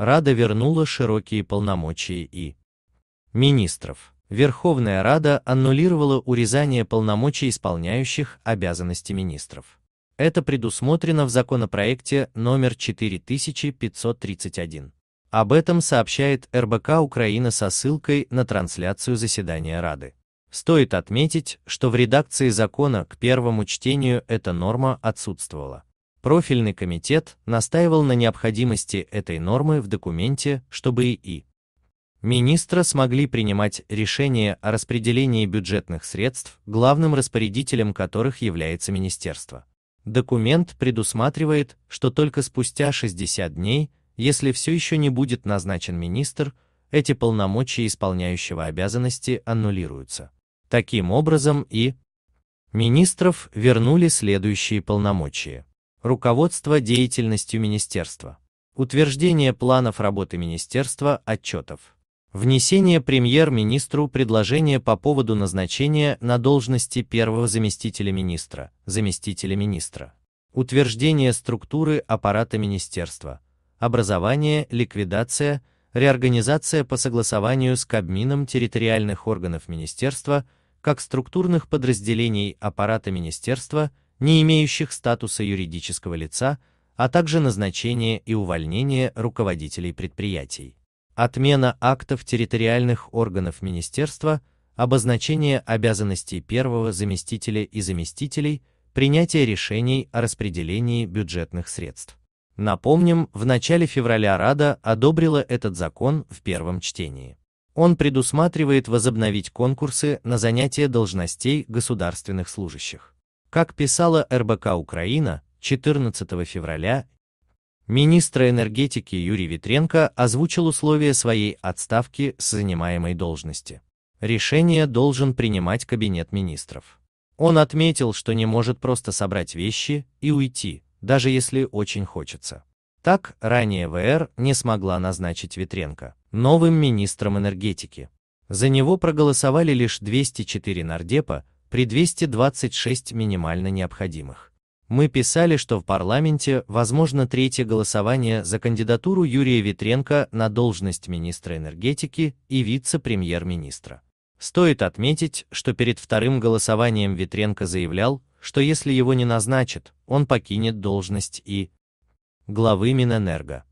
Рада вернула широкие полномочия и министров. Верховная Рада аннулировала урезание полномочий исполняющих обязанности министров. Это предусмотрено в законопроекте номер 4531. Об этом сообщает РБК Украина со ссылкой на трансляцию заседания Рады. Стоит отметить, что в редакции закона к первому чтению эта норма отсутствовала. Профильный комитет настаивал на необходимости этой нормы в документе, чтобы и министра смогли принимать решения о распределении бюджетных средств, главным распорядителем которых является министерство. Документ предусматривает, что только спустя 60 дней, если все еще не будет назначен министр, эти полномочия исполняющего обязанности аннулируются. Таким образом и министров вернули следующие полномочия. Руководство деятельностью министерства. Утверждение планов работы министерства, отчетов. Внесение премьер-министру предложения по поводу назначения на должности первого заместителя министра, заместителя министра. Утверждение структуры аппарата министерства. Образование, ликвидация, реорганизация по согласованию с Кабмином территориальных органов министерства, как структурных подразделений аппарата министерства, не имеющих статуса юридического лица, а также назначение и увольнение руководителей предприятий. Отмена актов территориальных органов министерства, обозначение обязанностей первого заместителя и заместителей, принятие решений о распределении бюджетных средств. Напомним, в начале февраля Рада одобрила этот закон в первом чтении. Он предусматривает возобновить конкурсы на занятие должностей государственных служащих. Как писала РБК Украина 14 февраля, министр энергетики Юрий Витренко озвучил условия своей отставки с занимаемой должности. Решение должен принимать Кабинет министров. Он отметил, что не может просто собрать вещи и уйти, даже если очень хочется. Так, ранее ВР не смогла назначить Витренко новым министром энергетики. За него проголосовали лишь 204 нардепа, при 226 минимально необходимых. Мы писали, что в парламенте возможно третье голосование за кандидатуру Юрия Витренко на должность министра энергетики и вице-премьер-министра. Стоит отметить, что перед вторым голосованием Витренко заявлял, что если его не назначат, он покинет должность и главы Минэнерго.